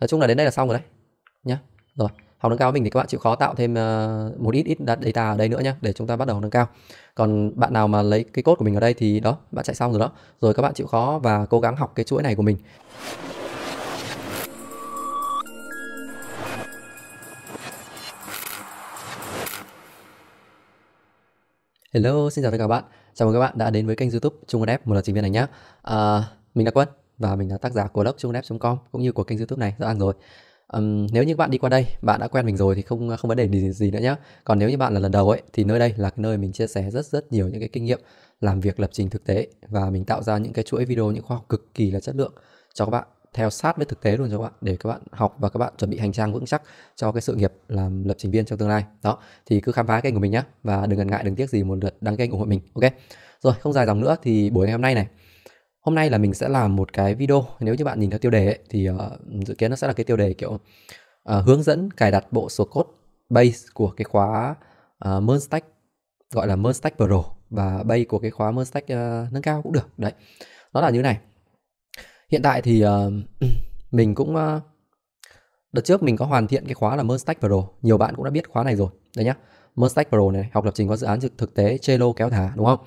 nói chung là đến đây là xong rồi đấy nhá rồi học nâng cao mình thì các bạn chịu khó tạo thêm uh, một ít ít data ở đây nữa nhé để chúng ta bắt đầu nâng cao còn bạn nào mà lấy cái cốt của mình ở đây thì đó bạn chạy xong rồi đó rồi các bạn chịu khó và cố gắng học cái chuỗi này của mình Hello, xin chào tất cả các bạn. Chào mừng các bạn đã đến với kênh YouTube Trung Adep một lần trình viên này nhé. À, ờ, mình là Quân và mình là tác giả của blog chunglab.com cũng như của kênh youtube này rõ ràng rồi um, nếu như bạn đi qua đây bạn đã quen mình rồi thì không không vấn đề gì gì nữa nhé còn nếu như bạn là lần đầu ấy thì nơi đây là cái nơi mình chia sẻ rất rất nhiều những cái kinh nghiệm làm việc lập trình thực tế và mình tạo ra những cái chuỗi video những khoa học cực kỳ là chất lượng cho các bạn theo sát với thực tế luôn cho các bạn để các bạn học và các bạn chuẩn bị hành trang vững chắc cho cái sự nghiệp làm lập trình viên trong tương lai đó thì cứ khám phá kênh của mình nhé và đừng ngần ngại đừng tiếc gì một lượt đăng kênh ủng hộ mình ok rồi không dài dòng nữa thì buổi ngày hôm nay này Hôm nay là mình sẽ làm một cái video, nếu như bạn nhìn theo tiêu đề ấy, thì uh, dự kiến nó sẽ là cái tiêu đề kiểu uh, hướng dẫn cài đặt bộ số code base của cái khóa uh, ờ, Merge gọi là Merstack Pro và base của cái khóa Merstack uh, nâng cao cũng được. Đấy. Nó là như này. Hiện tại thì uh, mình cũng uh, đợt trước mình có hoàn thiện cái khóa là Merstack Pro, nhiều bạn cũng đã biết khóa này rồi. Đấy nhá. Merstack Pro này, học lập trình qua dự án thực tế Trello kéo thả đúng không?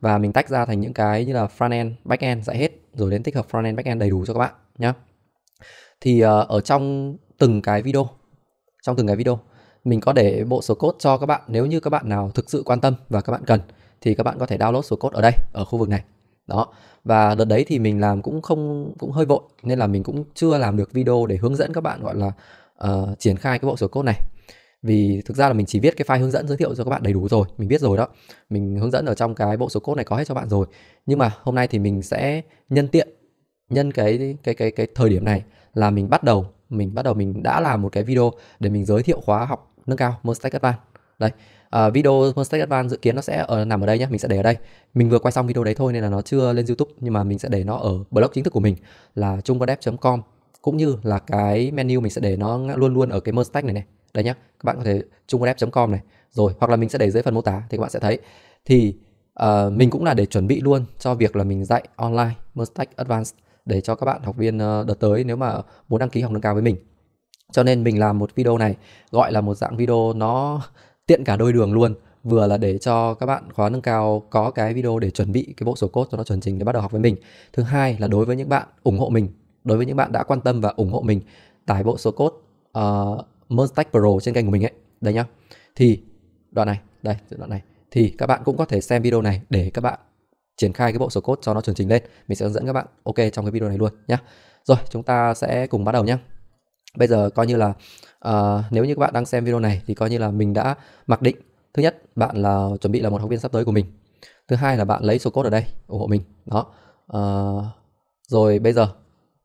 và mình tách ra thành những cái như là front end, back end dạy hết rồi đến tích hợp front end, back end đầy đủ cho các bạn nhé. Thì ờ, ở trong từng cái video, trong từng cái video mình có để bộ số code cho các bạn nếu như các bạn nào thực sự quan tâm và các bạn cần thì các bạn có thể download số code ở đây ở khu vực này đó và đợt đấy thì mình làm cũng không cũng hơi vội nên là mình cũng chưa làm được video để hướng dẫn các bạn gọi là uh, triển khai cái bộ số code này vì thực ra là mình chỉ viết cái file hướng dẫn giới thiệu cho các bạn đầy đủ rồi mình biết rồi đó mình hướng dẫn ở trong cái bộ số code này có hết cho bạn rồi nhưng mà hôm nay thì mình sẽ nhân tiện nhân cái cái cái cái thời điểm này là mình bắt đầu mình bắt đầu mình đã làm một cái video để mình giới thiệu khóa học nâng cao Mustang Advanced Đây, uh, video Mustang Advanced dự kiến nó sẽ ở, nằm ở đây nhé mình sẽ để ở đây mình vừa quay xong video đấy thôi nên là nó chưa lên YouTube nhưng mà mình sẽ để nó ở blog chính thức của mình là trungvadep.com cũng như là cái menu mình sẽ để nó luôn luôn ở cái Mustang này này đây nhá các bạn có thể chungrep.com này rồi hoặc là mình sẽ để dưới phần mô tả thì các bạn sẽ thấy thì uh, mình cũng là để chuẩn bị luôn cho việc là mình dạy online Mustach Advanced để cho các bạn học viên ờ, đợt tới nếu mà muốn đăng ký học nâng cao với mình cho nên mình làm một video này gọi là một dạng video nó tiện cả đôi đường luôn vừa là để cho các bạn khóa nâng cao có cái video để chuẩn bị cái bộ sổ cốt cho nó chuẩn chỉnh để bắt đầu học với mình thứ hai là đối với những bạn ủng hộ mình đối với những bạn đã quan tâm và ủng hộ mình tải bộ sổ cốt uh, ờ, Merge Pro trên kênh của mình ấy đây nhá thì đoạn này đây đoạn này thì các bạn cũng có thể xem video này để các bạn triển khai cái bộ số code cho nó chuẩn chỉnh lên mình sẽ hướng dẫn các bạn ok trong cái video này luôn nhé rồi chúng ta sẽ cùng bắt đầu nhá. bây giờ coi như là uh, nếu như các bạn đang xem video này thì coi như là mình đã mặc định thứ nhất bạn là chuẩn bị là một học viên sắp tới của mình thứ hai là bạn lấy số code ở đây ủng hộ mình đó uh, rồi bây giờ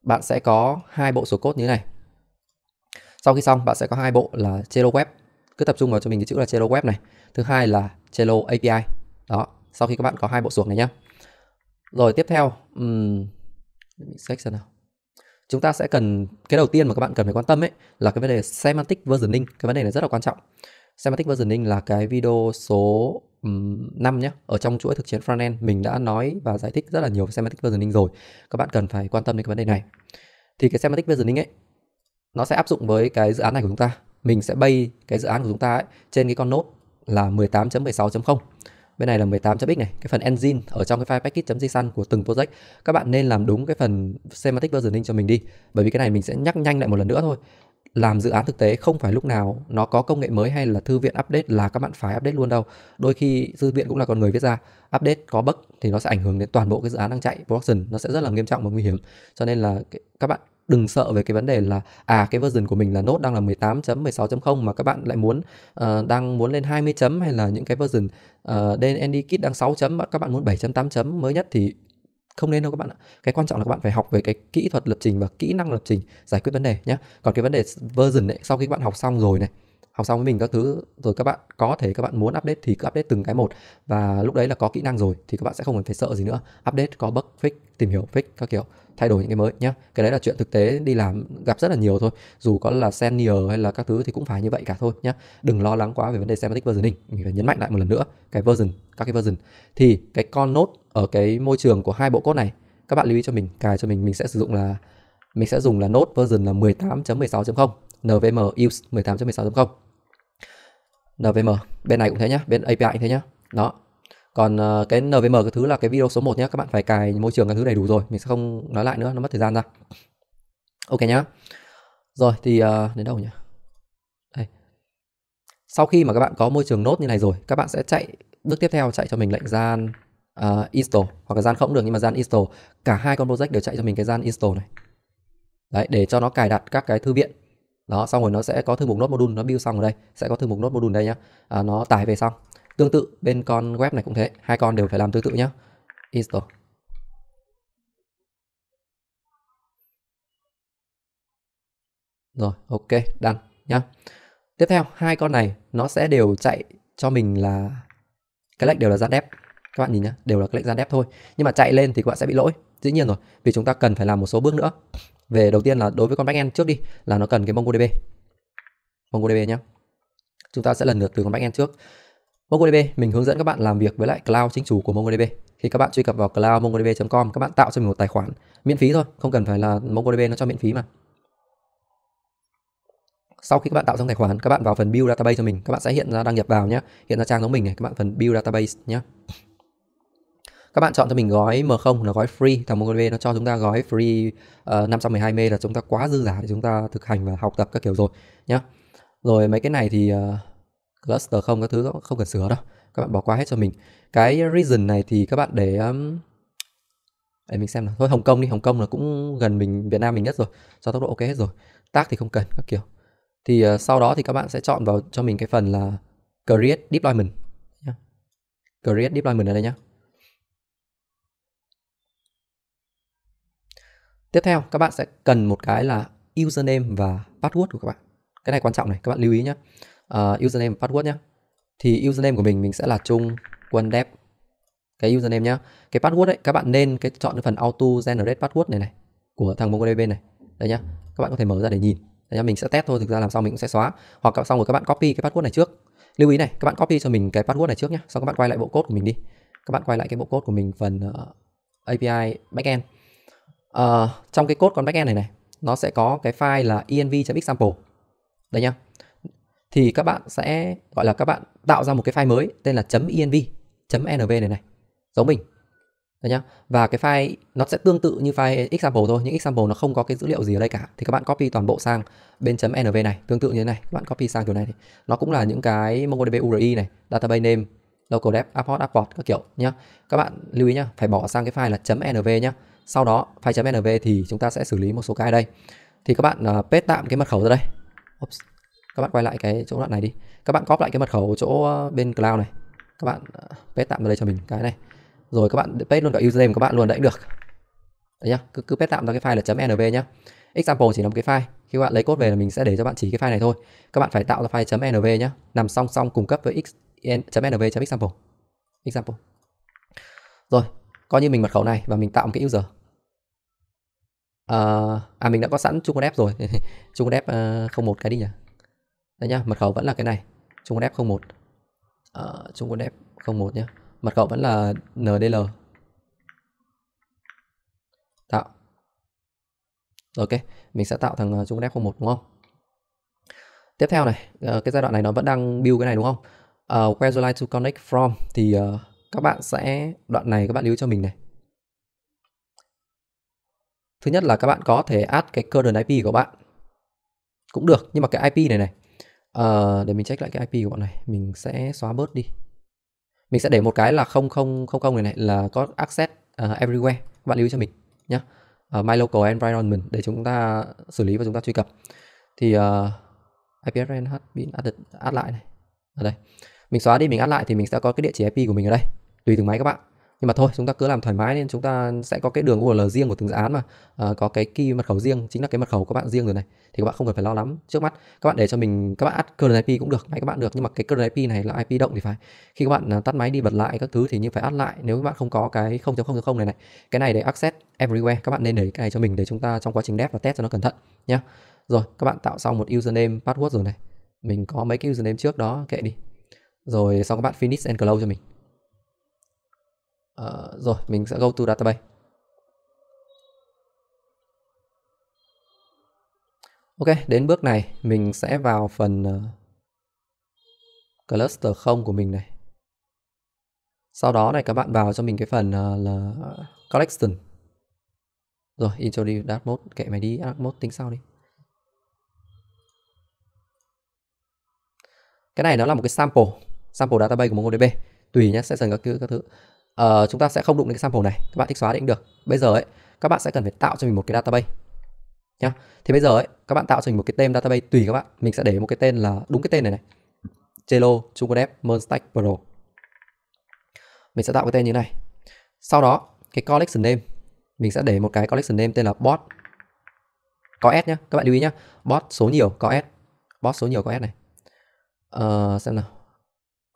bạn sẽ có hai bộ số code như thế này sau khi xong bạn sẽ có hai bộ là Trello web cứ tập trung vào cho mình cái chữ là Trello web này thứ hai là Trello API đó sau khi các bạn có hai bộ xuống này nhá rồi tiếp theo um, section nào chúng ta sẽ cần cái đầu tiên mà các bạn cần phải quan tâm ấy là cái vấn đề semantic versioning cái vấn đề này rất là quan trọng semantic versioning là cái video số um, 5 nhé ở trong chuỗi thực chiến frontend mình đã nói và giải thích rất là nhiều về semantic versioning rồi các bạn cần phải quan tâm đến cái vấn đề này thì cái semantic versioning ấy nó sẽ áp dụng với cái dự án này của chúng ta mình sẽ bay cái dự án của chúng ta ấy, trên cái con nốt là 18.16.0 bên này là 18.x này cái phần engine ở trong cái file package.json của từng project các bạn nên làm đúng cái phần semantic versioning cho mình đi bởi vì cái này mình sẽ nhắc nhanh lại một lần nữa thôi làm dự án thực tế không phải lúc nào nó có công nghệ mới hay là thư viện update là các bạn phải update luôn đâu. Đôi khi thư viện cũng là con người viết ra, update có bug thì nó sẽ ảnh hưởng đến toàn bộ cái dự án đang chạy production, nó sẽ rất là nghiêm trọng và nguy hiểm. Cho nên là các bạn đừng sợ về cái vấn đề là à cái version của mình là nốt đang là 18 chấm 16 0 mà các bạn lại muốn uh, đang muốn lên 20 chấm hay là những cái version uh, ờ, DND kit đang 6 chấm các bạn muốn 7 chấm 8 chấm mới nhất thì không nên đâu các bạn ạ. Cái quan trọng là các bạn phải học về cái kỹ thuật lập trình và kỹ năng lập trình giải quyết vấn đề nhé. Còn cái vấn đề version này sau khi các bạn học xong rồi này học xong với mình các thứ rồi các bạn có thể các bạn muốn update thì cứ update từng cái một và lúc đấy là có kỹ năng rồi thì các bạn sẽ không cần phải sợ gì nữa update có bug fix tìm hiểu fix các kiểu thay đổi những cái mới nhé cái đấy là chuyện thực tế đi làm gặp rất là nhiều thôi dù có là senior hay là các thứ thì cũng phải như vậy cả thôi nhé đừng lo lắng quá về vấn đề semantic versioning mình phải nhấn mạnh lại một lần nữa cái version các cái version thì cái con nốt ở cái môi trường của hai bộ code này các bạn lưu ý cho mình cài cho mình mình sẽ sử dụng là mình sẽ dùng là nốt version là 18.16.0 NVM use 18.16.0 NVM bên này cũng thế nhá bên API cũng thế nhá đó còn ờ, cái NVM cái thứ là cái video số 1 nhé các bạn phải cài môi trường cái thứ đầy đủ rồi mình sẽ không nói lại nữa nó mất thời gian ra ok nhá rồi thì ờ, đến đâu nhỉ đây sau khi mà các bạn có môi trường nốt như này rồi các bạn sẽ chạy bước tiếp theo chạy cho mình lệnh gian uh, install hoặc là gian không được nhưng mà gian install cả hai con project đều chạy cho mình cái gian install này đấy để cho nó cài đặt các cái thư viện đó xong rồi nó sẽ có thư mục nốt module nó build xong ở đây sẽ có thư mục nốt module đây nhá à, nó tải về xong tương tự bên con web này cũng thế hai con đều phải làm tương tự nhá install rồi ok đăng nhá tiếp theo hai con này nó sẽ đều chạy cho mình là cái lệnh đều là dán đép các bạn nhìn nhá đều là lệnh gian đép thôi nhưng mà chạy lên thì các bạn sẽ bị lỗi dĩ nhiên rồi vì chúng ta cần phải làm một số bước nữa về đầu tiên là đối với con backend trước đi là nó cần cái MongoDB MongoDB nhé chúng ta sẽ lần lượt từ con backend trước MongoDB mình hướng dẫn các bạn làm việc với lại cloud chính chủ của MongoDB khi các bạn truy cập vào cloud mongodb.com các bạn tạo cho mình một tài khoản miễn phí thôi không cần phải là MongoDB nó cho miễn phí mà sau khi các bạn tạo xong tài khoản các bạn vào phần build database cho mình các bạn sẽ hiện ra đăng nhập vào nhé hiện ra trang giống mình này các bạn phần build database nhé các bạn chọn cho mình gói M0 là gói free thằng MongoDB nó cho chúng ta gói free uh, 512 MB là chúng ta quá dư giả để chúng ta thực hành và học tập các kiểu rồi nhá rồi mấy cái này thì uh, cluster không các thứ không cần sửa đâu các bạn bỏ qua hết cho mình cái reason này thì các bạn để um, để mình xem nào, thôi Hồng Kông đi Hồng Kông là cũng gần mình Việt Nam mình nhất rồi cho tốc độ ok hết rồi tác thì không cần các kiểu thì uh, sau đó thì các bạn sẽ chọn vào cho mình cái phần là create deployment yeah. create deployment ở đây nhé. Tiếp theo các bạn sẽ cần một cái là username và password của các bạn. Cái này quan trọng này, các bạn lưu ý nhé. Uh, ờ, username và password nhé. Thì username của mình mình sẽ là trung quân đẹp cái username nhé Cái password ấy các bạn nên cái chọn cái phần auto generate password này này của thằng MongoDB này. Đấy nhá. Các bạn có thể mở ra để nhìn. Đấy nhá, mình sẽ test thôi, thực ra làm sao mình cũng sẽ xóa. Hoặc xong rồi các bạn copy cái password này trước. Lưu ý này, các bạn copy cho mình cái password này trước nhá. Xong các bạn quay lại bộ code của mình đi. Các bạn quay lại cái bộ code của mình phần uh, ờ, API backend Ờ, trong cái code con backend này này nó sẽ có cái file là env.xample đây nhá thì các bạn sẽ gọi là các bạn tạo ra một cái file mới tên là .env env này này giống mình đây nhá và cái file nó sẽ tương tự như file example thôi nhưng example nó không có cái dữ liệu gì ở đây cả thì các bạn copy toàn bộ sang bên env này tương tự như thế này các bạn copy sang kiểu này thì nó cũng là những cái MongoDB URI này database name local dev apport apport các kiểu nhá các bạn lưu ý nhá phải bỏ sang cái file là env nhá sau đó file.nv thì chúng ta sẽ xử lý một số cái ở đây thì các bạn uh, paste tạm cái mật khẩu ra đây Oops. các bạn quay lại cái chỗ đoạn này đi các bạn copy lại cái mật khẩu chỗ ờ, bên cloud này các bạn à, paste tạm ra đây cho mình cái này rồi các bạn paste luôn cả username của các bạn luôn đấy cũng được đấy nhá cứ cứ paste tạm ra cái file là .nv nhá example chỉ là một cái file khi các bạn lấy code về là mình sẽ để cho bạn chỉ cái file này thôi các bạn phải tạo ra file .nv nhá nằm song song cung cấp với x .nv .example example rồi coi như mình mật khẩu này và mình tạo một cái user uh, à mình đã có sẵn chung app rồi chung app ờ, không một cái đi nhỉ đây nhá mật khẩu vẫn là cái này chung app không một chung ờ, app không một nhá mật khẩu vẫn là ndl tạo rồi ok mình sẽ tạo thằng chung app không một đúng không tiếp theo này cái giai đoạn này nó vẫn đang build cái này đúng không uh, where do I like to connect from thì uh, các bạn sẽ đoạn này các bạn lưu cho mình này thứ nhất là các bạn có thể add cái current IP của bạn cũng được nhưng mà cái IP này này uh, để mình check lại cái IP của bọn này mình sẽ xóa bớt đi mình sẽ để một cái là không không không không này này là có access uh, everywhere các bạn lưu cho mình nhé uh, my local environment để chúng ta xử lý và chúng ta truy cập thì uh, ờ, IPFN bị added add lại này ở đây mình xóa đi mình add lại thì mình sẽ có cái địa chỉ IP của mình ở đây tùy từng máy các bạn nhưng mà thôi chúng ta cứ làm thoải mái nên chúng ta sẽ có cái đường URL riêng của từng dự án mà à, có cái key mật khẩu riêng chính là cái mật khẩu các bạn riêng rồi này thì các bạn không cần phải lo lắm trước mắt các bạn để cho mình các bạn add current IP cũng được máy các bạn được nhưng mà cái current IP này là IP động thì phải khi các bạn ờ, tắt máy đi bật lại các thứ thì như phải add lại nếu các bạn không có cái 0.0.0 này này cái này để access everywhere các bạn nên để cái này cho mình để chúng ta trong quá trình dev và test cho nó cẩn thận nhé rồi các bạn tạo xong một username password rồi này mình có mấy cái username trước đó kệ đi rồi sau các bạn finish and close cho mình uh, rồi mình sẽ go to database Ok, đến bước này mình sẽ vào phần uh, cluster 0 của mình này. Sau đó này các bạn vào cho mình cái phần uh, là collection. Rồi, intro đi dark mode, kệ mày đi dark mode tính sau đi. Cái này nó là một cái sample, sample database của MongoDB. Tùy nhé, sẽ dần các, các thứ uh, chúng ta sẽ không đụng đến cái sample này các bạn thích xóa thì cũng được bây giờ ấy các bạn sẽ cần phải tạo cho mình một cái database nhá thì bây giờ ấy các bạn tạo cho mình một cái tên database tùy các bạn mình sẽ để một cái tên là đúng cái tên này này Trello Chukodev Merstack Pro mình sẽ tạo cái tên như này sau đó cái collection name mình sẽ để một cái collection name tên là bot có s nhá các bạn lưu ý nhá bot số nhiều có s bot số nhiều có s này uh, xem nào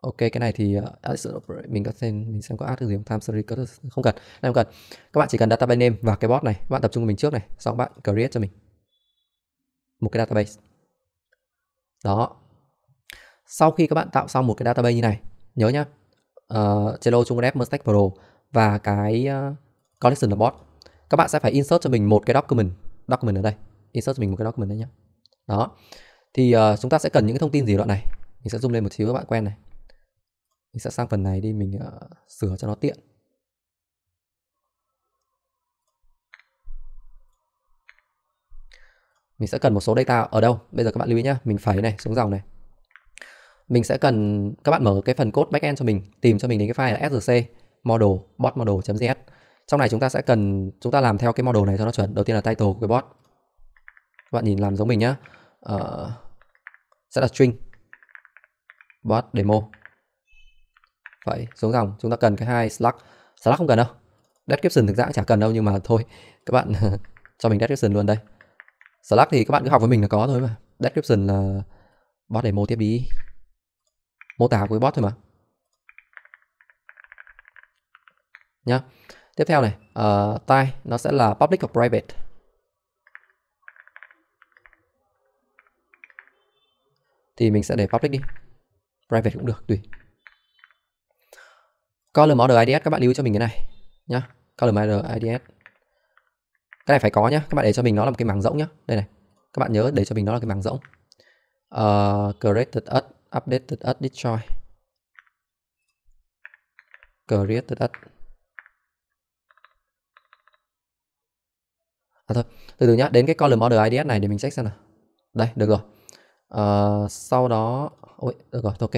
ok cái này thì ờ, mình có thêm mình xem có add được gì không time series có được không cần không cần các bạn chỉ cần database name và cái bot này các bạn tập trung vào mình trước này xong bạn create cho mình một cái database đó sau khi các bạn tạo xong một cái database như này nhớ nhá uh, Trello Trung Dev Merstack Pro và cái uh, collection là bot các bạn sẽ phải insert cho mình một cái document document ở đây insert cho mình một cái document đây nhá đó thì uh, chúng ta sẽ cần những cái thông tin gì đoạn này mình sẽ zoom lên một xíu các bạn quen này mình sẽ sang phần này đi mình uh, sửa cho nó tiện mình sẽ cần một số data ở đâu bây giờ các bạn lưu ý nhá mình phải này xuống dòng này mình sẽ cần các bạn mở cái phần code backend cho mình tìm cho mình đến cái file là src model bot model js trong này chúng ta sẽ cần chúng ta làm theo cái model này cho nó chuẩn đầu tiên là title của cái bot các bạn nhìn làm giống mình nhá uh, sẽ là string bot demo phải xuống dòng chúng ta cần cái hai slug slug không cần đâu description thực ra cũng chả cần đâu nhưng mà thôi các bạn cho mình description luôn đây slug thì các bạn cứ học với mình là có thôi mà description là bot để mô tiếp đi mô tả của bot thôi mà nhá tiếp theo này uh, tai nó sẽ là public hoặc private thì mình sẽ để public đi private cũng được tùy color ids các bạn lưu cho mình cái này nhá color ids cái này phải có nhá các bạn để cho mình nó là một cái mảng rỗng nhá đây này các bạn nhớ để cho mình nó là cái mảng rỗng uh, created us updated us destroy created us à thôi từ từ nhá đến cái color model ids này để mình check xem nào đây được rồi uh, sau đó ôi được rồi ok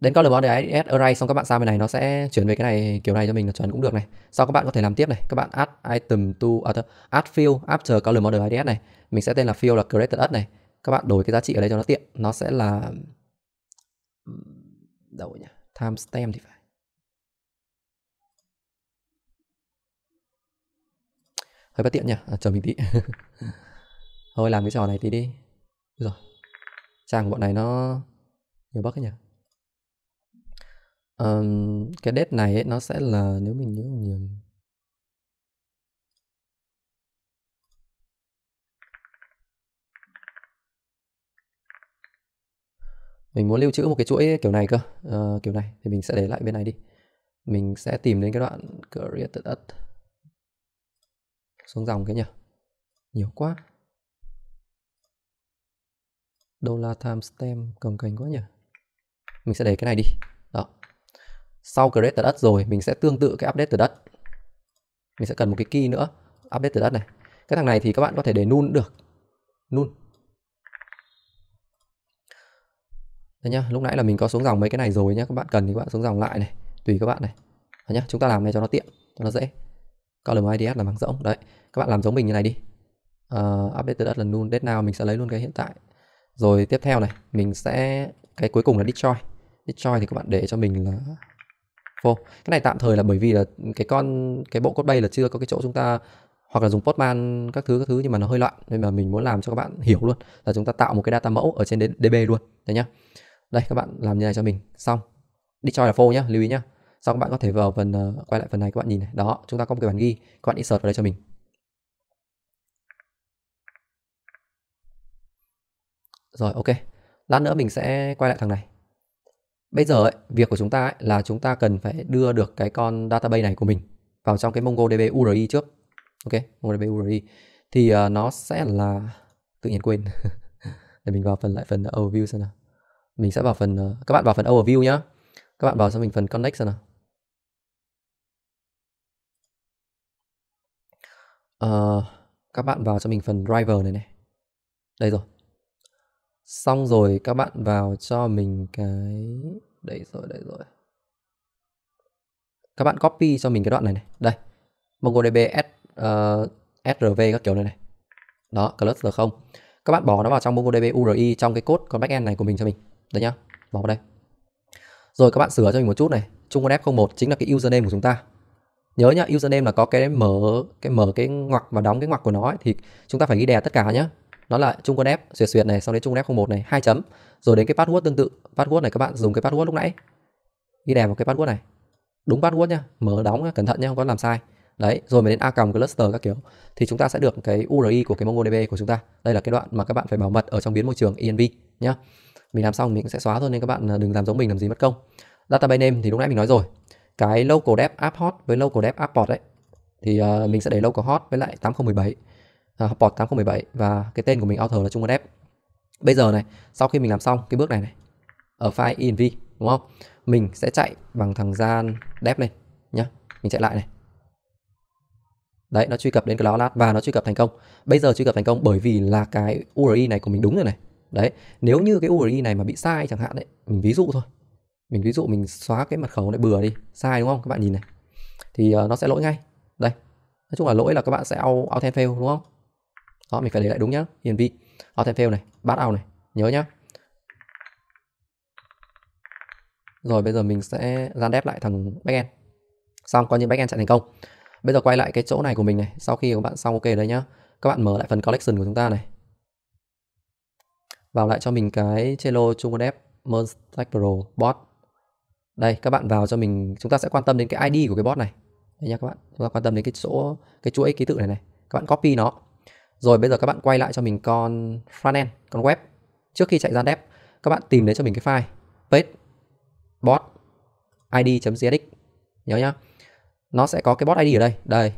đến column ODS array xong các bạn sang bên này nó sẽ chuyển về cái này kiểu này cho mình là chuẩn cũng được này sau các bạn có thể làm tiếp này các bạn add item to à, th- add field after column ODS này mình sẽ tên là field là created us này các bạn đổi cái giá trị ở đây cho nó tiện nó sẽ là đâu nhỉ timestamp thì phải hơi bất tiện nhỉ à, chờ mình tí thôi làm cái trò này tí đi Được rồi trang của bọn này nó nhiều bug ấy nhỉ um, cái date này ấy, nó sẽ là nếu mình nhớ không nhầm mình muốn lưu trữ một cái chuỗi kiểu này cơ uh, kiểu này thì mình sẽ để lại bên này đi mình sẽ tìm đến cái đoạn created at xuống dòng cái nhỉ nhiều quá đô la timestamp cầm cành quá nhỉ mình sẽ để cái này đi sau create từ đất rồi mình sẽ tương tự cái update từ đất mình sẽ cần một cái key nữa update từ đất này cái thằng này thì các bạn có thể để nun được nun Đấy nhá, lúc nãy là mình có xuống dòng mấy cái này rồi nhá, các bạn cần thì các bạn xuống dòng lại này, tùy các bạn này. Đấy nhá, chúng ta làm này cho nó tiện, cho nó dễ. Column IDS là bằng rỗng, đấy. Các bạn làm giống mình như này đi. Uh, update từ đất là nun date now mình sẽ lấy luôn cái hiện tại. Rồi tiếp theo này, mình sẽ cái cuối cùng là destroy. Destroy thì các bạn để cho mình là vô cái này tạm thời là bởi vì là cái con cái bộ code bay là chưa có cái chỗ chúng ta hoặc là dùng postman các thứ các thứ nhưng mà nó hơi loạn nên mà mình muốn làm cho các bạn hiểu luôn là chúng ta tạo một cái data mẫu ở trên db luôn đấy nhá đây các bạn làm như này cho mình xong đi cho là phô nhá lưu ý nhá sau các bạn có thể vào phần uh, quay lại phần này các bạn nhìn này đó chúng ta có một cái bản ghi các bạn insert vào đây cho mình rồi ok lát nữa mình sẽ quay lại thằng này Bây giờ ấy, việc của chúng ta ấy, là chúng ta cần phải đưa được cái con database này của mình vào trong cái MongoDB URI trước. Ok, MongoDB URI thì uh, nó sẽ là tự nhiên quên. Để mình vào phần lại phần overview xem nào. Mình sẽ vào phần uh, các bạn vào phần overview nhá. Các bạn vào cho mình phần connect xem nào. Uh, các bạn vào cho mình phần driver này này. Đây rồi. Xong rồi các bạn vào cho mình cái đây rồi, đây rồi Các bạn copy cho mình cái đoạn này này Đây, MongoDB S, uh, ờ, SRV các kiểu này này Đó, cluster không Các bạn bỏ nó vào trong MongoDB URI Trong cái code con backend này của mình cho mình Đấy nhá, bỏ vào đây Rồi các bạn sửa cho mình một chút này Trung con F01 chính là cái username của chúng ta nhớ nhá username là có cái mở cái mở cái ngoặc và đóng cái ngoặc của nó ấy, thì chúng ta phải ghi đè tất cả nhá nó là trung quân app duyệt duyệt này sau đấy trung quân app 01 này hai chấm rồi đến cái password tương tự password này các bạn dùng cái password lúc nãy ghi đèn vào cái password này đúng password nhá mở đóng nhá, cẩn thận nhá không có làm sai đấy rồi mới đến a còng cluster các kiểu thì chúng ta sẽ được cái URI của cái MongoDB của chúng ta đây là cái đoạn mà các bạn phải bảo mật ở trong biến môi trường ENV nhá mình làm xong mình sẽ xóa thôi nên các bạn à, đừng làm giống mình làm gì mất công database name thì lúc nãy mình nói rồi cái local dev app hot với local dev app port đấy thì uh, mình sẽ để local hot với lại 8017 uh, Hotpot 8017 và cái tên của mình author là Trung Văn F. Bây giờ này, sau khi mình làm xong cái bước này này, ở file env đúng không? Mình sẽ chạy bằng thằng gian dev này nhá. Mình chạy lại này. Đấy, nó truy cập đến cái Cloudlat và nó truy cập thành công. Bây giờ truy cập thành công bởi vì là cái URI này của mình đúng rồi này. Đấy, nếu như cái URI này mà bị sai chẳng hạn đấy, mình ví dụ thôi. Mình ví dụ mình xóa cái mật khẩu này bừa đi, sai đúng không? Các bạn nhìn này. Thì uh, nó sẽ lỗi ngay. Đây. Nói chung là lỗi là các bạn sẽ out, out fail đúng không? đó mình phải lấy lại đúng nhá hiển vị đó thêm này bắt ao này nhớ nhá rồi bây giờ mình sẽ gian đép lại thằng backend xong coi như backend chạy thành công bây giờ quay lại cái chỗ này của mình này sau khi các bạn xong ok đấy nhá các bạn mở lại phần collection của chúng ta này vào lại cho mình cái Trello chung Dev Merge Stack Pro bot đây các bạn vào cho mình chúng ta sẽ quan tâm đến cái ID của cái bot này đây nha các bạn chúng ta quan tâm đến cái chỗ cái chuỗi ký tự này này các bạn copy nó rồi bây giờ các bạn quay lại cho mình con frontend, con web. Trước khi chạy ra dev, các bạn tìm đến cho mình cái file page bot id.jsx. Nhớ nhá. Nó sẽ có cái bot id ở đây. Đây.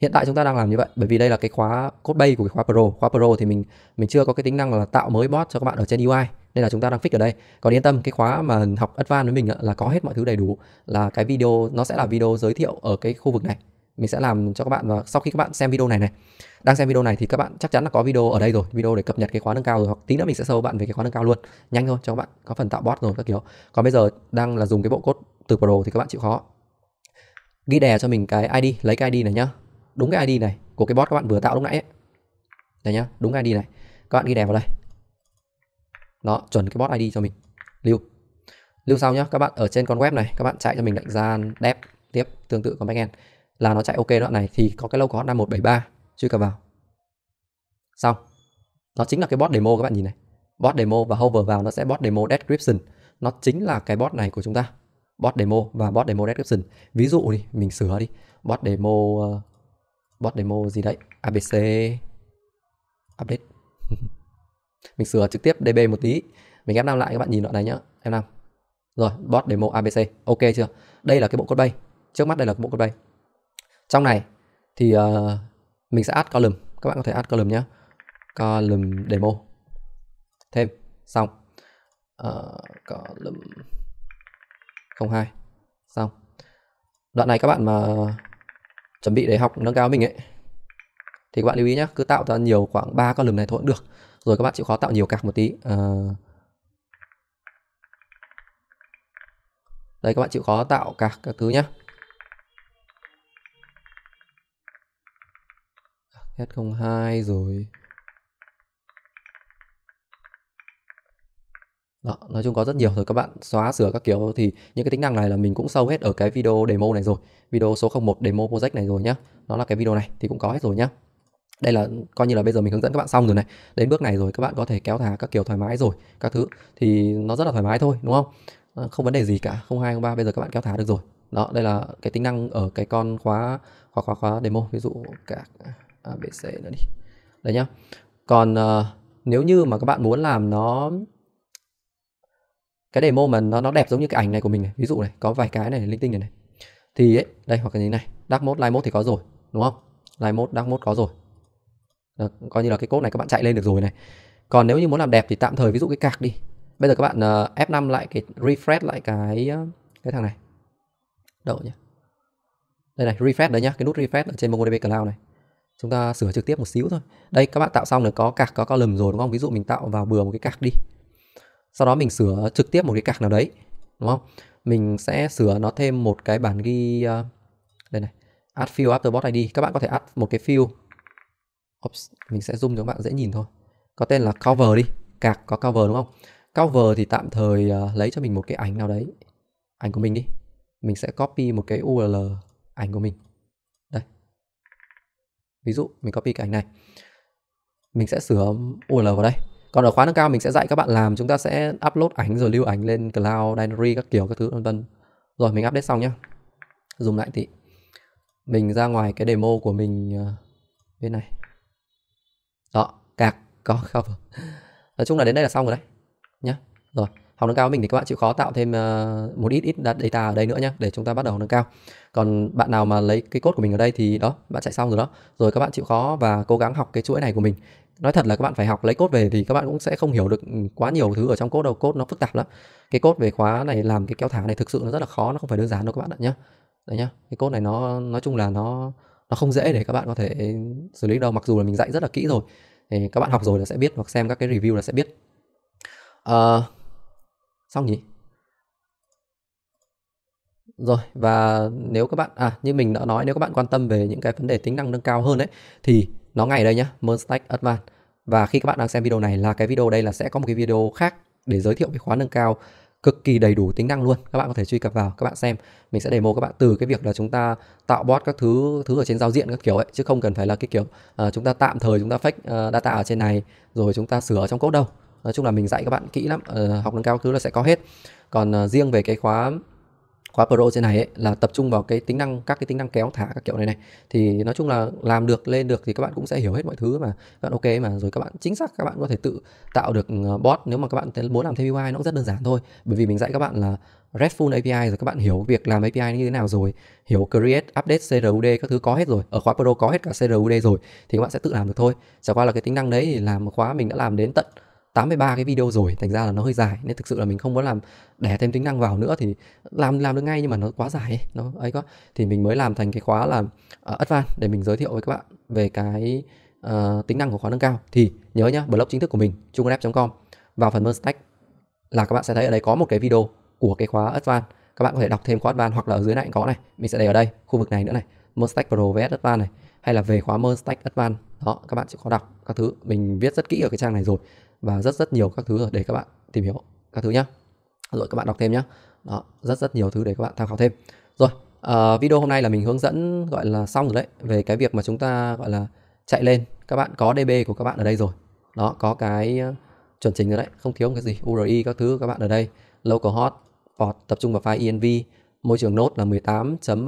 Hiện tại chúng ta đang làm như vậy bởi vì đây là cái khóa code base của cái khóa Pro. Khóa Pro thì mình mình chưa có cái tính năng là tạo mới bot cho các bạn ở trên UI nên là chúng ta đang fix ở đây. Còn yên tâm cái khóa mà học advanced với mình là có hết mọi thứ đầy đủ là cái video nó sẽ là video giới thiệu ở cái khu vực này mình sẽ làm cho các bạn và sau khi các bạn xem video này này đang xem video này thì các bạn chắc chắn là có video ở đây rồi video để cập nhật cái khóa nâng cao rồi hoặc tí nữa mình sẽ sâu bạn về cái khóa nâng cao luôn nhanh thôi cho các bạn có phần tạo bot rồi các kiểu còn bây giờ đang là dùng cái bộ cốt từ pro thì các bạn chịu khó ghi đè cho mình cái id lấy cái id này nhá đúng cái id này của cái bot các bạn vừa tạo lúc nãy ấy. đấy nhá đúng cái id này các bạn ghi đè vào đây đó chuẩn cái bot id cho mình lưu lưu sau nhá các bạn ở trên con web này các bạn chạy cho mình lệnh gian dev tiếp tương tự con backend là nó chạy ok đoạn này thì có cái local 5173 truy cập vào xong nó chính là cái bot demo các bạn nhìn này bot demo và hover vào nó sẽ bot demo description nó chính là cái bot này của chúng ta bot demo và bot demo description ví dụ đi mình sửa đi bot demo ờ, bot demo gì đấy abc update mình sửa trực tiếp db một tí mình ép năm lại các bạn nhìn đoạn này nhá em năm rồi bot demo abc ok chưa đây là cái bộ code bay trước mắt đây là cái bộ code bay trong này thì uh, mình sẽ add column các bạn có thể add column nhé column demo thêm xong uh, column 02 xong đoạn này các bạn mà chuẩn bị để học nâng cao mình ấy thì các bạn lưu ý nhé cứ tạo ra nhiều khoảng 3 column này thôi cũng được rồi các bạn chịu khó tạo nhiều cạc một tí uh, đây các bạn chịu khó tạo cạc các thứ nhé S02 rồi Đó, nói chung có rất nhiều rồi các bạn xóa sửa các kiểu thì những cái tính năng này là mình cũng sâu hết ở cái video demo này rồi video số 01 demo project này rồi nhá nó là cái video này thì cũng có hết rồi nhá đây là coi như là bây giờ mình hướng dẫn các bạn xong rồi này đến bước này rồi các bạn có thể kéo thả các kiểu thoải mái rồi các thứ thì nó rất là thoải mái thôi đúng không ờ, không vấn đề gì cả không hai không ba bây giờ các bạn kéo thả được rồi đó đây là cái tính năng ở cái con khóa khóa khóa khóa demo ví dụ cả abc à, nữa đi đấy nhá còn uh, nếu như mà các bạn muốn làm nó cái demo mà nó nó đẹp giống như cái ảnh này của mình này ví dụ này có vài cái này linh tinh này này thì ấy, đây hoặc là gì này dark mode light mode thì có rồi đúng không light mode dark mode có rồi Đó, ờ, coi như là cái cốt này các bạn chạy lên được rồi này còn nếu như muốn làm đẹp thì tạm thời ví dụ cái cạc đi bây giờ các bạn uh, ờ, F5 lại cái refresh lại cái cái thằng này đậu nhá đây này refresh đấy nhá cái nút refresh ở trên MongoDB Cloud này chúng ta sửa trực tiếp một xíu thôi đây các bạn tạo xong rồi có cạc có column rồi đúng không ví dụ mình tạo vào bừa một cái cạc đi sau đó mình sửa trực tiếp một cái cạc nào đấy đúng không mình sẽ sửa nó thêm một cái bản ghi uh, đây này add field afterbot id các bạn có thể add một cái field Oops, mình sẽ zoom cho các bạn dễ nhìn thôi có tên là cover đi cạc có cover đúng không cover thì tạm thời uh, lấy cho mình một cái ảnh nào đấy ảnh của mình đi mình sẽ copy một cái url ảnh của mình ví dụ mình copy cái ảnh này mình sẽ sửa URL vào đây còn ở khóa nâng cao mình sẽ dạy các bạn làm chúng ta sẽ upload ảnh rồi lưu ảnh lên cloud binary các kiểu các thứ vân vân rồi mình update xong nhá dùng lại thì mình ra ngoài cái demo của mình ờ, bên này đó cạc có cover nói chung là đến đây là xong rồi đấy nhá rồi học nâng cao với mình thì các bạn chịu khó tạo thêm uh, một ít ít data ở đây nữa nhé để chúng ta bắt đầu nâng cao còn bạn nào mà lấy cái cốt của mình ở đây thì đó bạn chạy xong rồi đó rồi các bạn chịu khó và cố gắng học cái chuỗi này của mình nói thật là các bạn phải học lấy cốt về thì các bạn cũng sẽ không hiểu được ừ, quá nhiều thứ ở trong cốt đâu cốt nó phức tạp lắm cái cốt về khóa này làm cái kéo thả này thực sự nó rất là khó nó không phải đơn giản đâu các bạn ạ nhé đấy nhá cái cốt này nó nói chung là nó nó không dễ để các bạn có thể xử lý đâu mặc dù là mình dạy rất là kỹ rồi thì các bạn học rồi là sẽ biết hoặc xem các cái review là sẽ biết uh, xong nhỉ rồi và nếu các bạn à như mình đã nói nếu các bạn quan tâm về những cái vấn đề tính năng nâng cao hơn đấy thì nó ngay đây nhá Merge Stack Advanced và khi các bạn đang xem video này là cái video đây là sẽ có một cái video khác để giới thiệu về khóa nâng cao cực kỳ đầy đủ tính năng luôn các bạn có thể truy cập vào các bạn xem mình sẽ demo các bạn từ cái việc là chúng ta tạo bot các thứ thứ ở trên giao diện các kiểu ấy chứ không cần phải là cái kiểu uh, chúng ta tạm thời chúng ta fake uh, data ở trên này rồi chúng ta sửa trong cốt đâu nói chung là mình dạy các bạn kỹ lắm ờ, học nâng cao thứ là sẽ có hết còn uh, riêng về cái khóa khóa pro trên này ấy, là tập trung vào cái tính năng các cái tính năng kéo thả các kiểu này này thì nói chung là làm được lên được thì các bạn cũng sẽ hiểu hết mọi thứ mà các bạn ok mà rồi các bạn chính xác các bạn có thể tự tạo được ờ, bot nếu mà các bạn muốn làm thêm UI nó cũng rất đơn giản thôi bởi vì mình dạy các bạn là RESTful API rồi các bạn hiểu việc làm API như thế nào rồi hiểu create update CRUD các thứ có hết rồi ở khóa pro có hết cả CRUD rồi thì các bạn sẽ tự làm được thôi chẳng qua là cái tính năng đấy thì làm khóa mình đã làm đến tận 83 cái video rồi thành ra là nó hơi dài nên thực sự là mình không muốn làm đẻ thêm tính năng vào nữa thì làm làm được ngay nhưng mà nó quá dài ấy, nó ấy quá thì mình mới làm thành cái khóa là uh, advanced để mình giới thiệu với các bạn về cái uh, tính năng của khóa nâng cao thì nhớ nhá blog chính thức của mình chungrep.com vào phần merge stack là các bạn sẽ thấy ở đây có một cái video của cái khóa advanced các bạn có thể đọc thêm khóa advanced hoặc là ở dưới này có này mình sẽ để ở đây khu vực này nữa này merge stack pro vs advanced này hay là về khóa merge stack advanced đó các bạn sẽ có đọc các thứ mình viết rất kỹ ở cái trang này rồi và rất rất nhiều các thứ ở để các bạn tìm hiểu các thứ nhá rồi các bạn đọc thêm nhá đó rất rất nhiều thứ để các bạn tham khảo thêm rồi uh, video hôm nay là mình hướng dẫn gọi là xong rồi đấy về cái việc mà chúng ta gọi là chạy lên các bạn có db của các bạn ở đây rồi đó có cái ờ, chuẩn chỉnh rồi đấy không thiếu cái gì uri các thứ các bạn ở đây local hot port tập trung vào file env môi trường node là 18 uh, uh,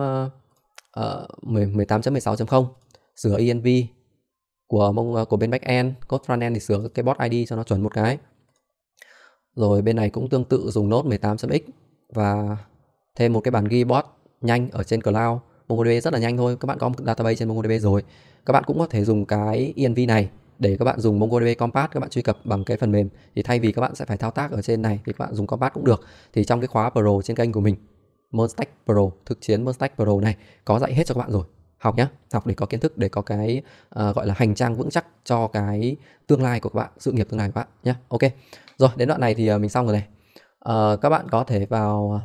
18.16.0 sửa env của mông à, của bên backend code frontend thì sửa cái bot id cho nó chuẩn một cái rồi bên này cũng tương tự dùng nốt 18.x và thêm một cái bản ghi bot nhanh ở trên cloud MongoDB rất là nhanh thôi các bạn có một database trên MongoDB rồi các bạn cũng có thể dùng cái env này để các bạn dùng MongoDB Compass các bạn truy cập bằng cái phần mềm thì thay vì các bạn sẽ phải thao tác ở trên này thì các bạn dùng Compass cũng được thì trong cái khóa Pro trên kênh của mình Merstack Pro thực chiến Merstack Pro này có dạy hết cho các bạn rồi học nhé học để có kiến thức để có cái uh, gọi là hành trang vững chắc cho cái tương lai của các bạn sự nghiệp tương lai của các bạn nhé ok rồi đến đoạn này thì ờ, mình xong rồi này uh, các bạn có thể vào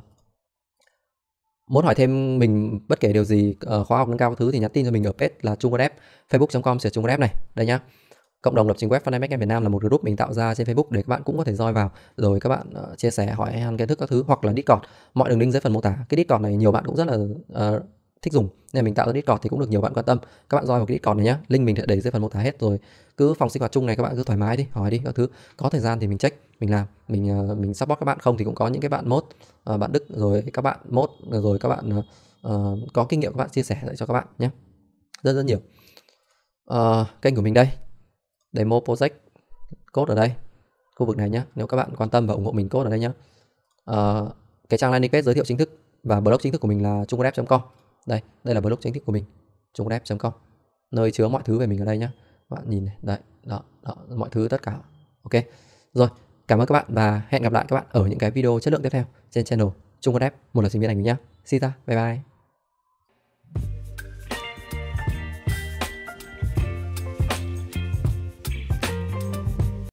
muốn hỏi thêm mình bất kể điều gì uh, khóa học nâng cao thứ thì nhắn tin cho mình ở page là trung web facebook.com sẽ trung web này đây nhá cộng đồng lập trình web Fanamec Việt Nam là một group mình tạo ra trên Facebook để các bạn cũng có thể join vào rồi các bạn uh, chia sẻ hỏi han kiến thức các thứ hoặc là Discord mọi đường link dưới phần mô tả cái Discord này nhiều bạn cũng rất là uh, thích dùng nên mình tạo ra Discord thì cũng được nhiều bạn quan tâm các bạn join vào cái Discord này nhé link mình sẽ để dưới phần mô tả hết rồi cứ phòng sinh hoạt chung này các bạn cứ thoải mái đi hỏi đi các thứ có thời gian thì mình check mình làm mình ờ, mình support các bạn không thì cũng có những cái bạn mốt ờ, bạn Đức rồi các bạn mốt ờ, rồi các bạn uh, có kinh nghiệm các bạn chia sẻ lại cho các bạn nhé rất rất nhiều uh, kênh của mình đây demo project code ở đây khu vực này nhé nếu các bạn quan tâm và ủng hộ mình code ở đây nhé uh, cái trang landing page giới thiệu chính thức và blog chính thức của mình là trung com đây đây là blog chính thức của mình trungdep.com nơi chứa mọi thứ về mình ở đây nhé bạn nhìn này đấy đó, đó mọi thứ tất cả ok rồi cảm ơn các bạn và hẹn gặp lại các bạn ở những cái video chất lượng tiếp theo trên channel Trung Con một là sinh viên ảnh nhé. Xin ta, bye bye.